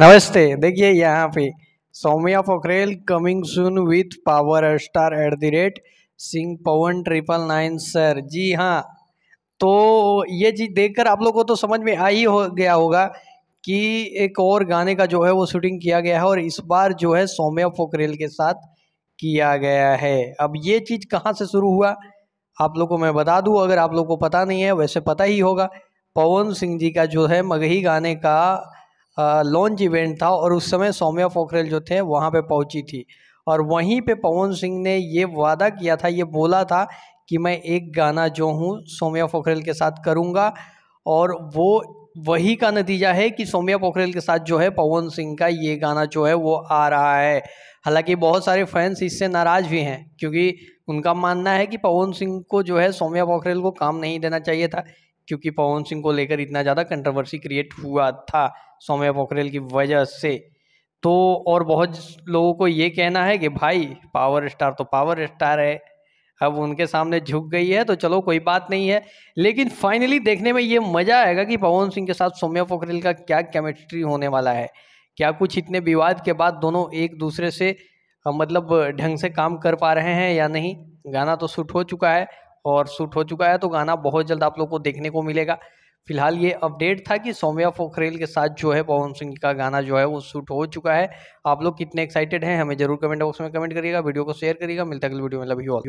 नमस्ते देखिए यहाँ पे Saumya Pokhrel coming soon with power star at the rate Singh Pawan triple nine sir ji हाँ तो ये चीज़ देखकर आप लोगों को तो समझ में आ ही हो गया होगा कि एक और गाने का जो है वो शूटिंग किया गया है और इस बार जो है सौम्या पोखरेल के साथ किया गया है अब ये चीज़ कहाँ से शुरू हुआ आप लोग को मैं बता दूँ अगर आप लोग को पता नहीं है वैसे पता ही होगा पवन सिंह जी का जो है मगही गाने का लॉन्च इवेंट था और उस समय सौम्या पोखरेल जो थे वहाँ पे पहुँची थी और वहीं पे पवन सिंह ने ये वादा किया था ये बोला था कि मैं एक गाना जो हूँ सौम्या पोखरेल के साथ करूँगा और वो वही का नतीजा है कि सौम्या पोखरेल के साथ जो है पवन सिंह का ये गाना जो है वो आ रहा है हालांकि बहुत सारे फैंस इससे नाराज़ भी हैं क्योंकि उनका मानना है कि पवन सिंह को जो है सौम्या पोखरेल को काम नहीं देना चाहिए था क्योंकि पवन सिंह को लेकर इतना ज़्यादा कंट्रोवर्सी क्रिएट हुआ था सौम्या पोखरेल की वजह से तो और बहुत लोगों को ये कहना है कि भाई पावर स्टार तो पावर स्टार है अब उनके सामने झुक गई है तो चलो कोई बात नहीं है लेकिन फाइनली देखने में ये मज़ा आएगा कि पवन सिंह के साथ सौम्या पोखरेल का क्या केमिस्ट्री होने वाला है क्या कुछ इतने विवाद के बाद दोनों एक दूसरे से मतलब ढंग से काम कर पा रहे हैं या नहीं गाना तो शूट हो चुका है और शूट हो चुका है तो गाना बहुत जल्द आप लोग को देखने को मिलेगा फिलहाल ये अपडेट था कि सौम्या पोखरेल के साथ जो है पवन सिंह का गाना जो है वो शूट हो चुका है आप लोग कितने एक्साइटेड हैं हमें जरूर कमेंट बॉक्स में कमेंट करिएगा वीडियो को शेयर करिएगा मिलता है वीडियो में लव यू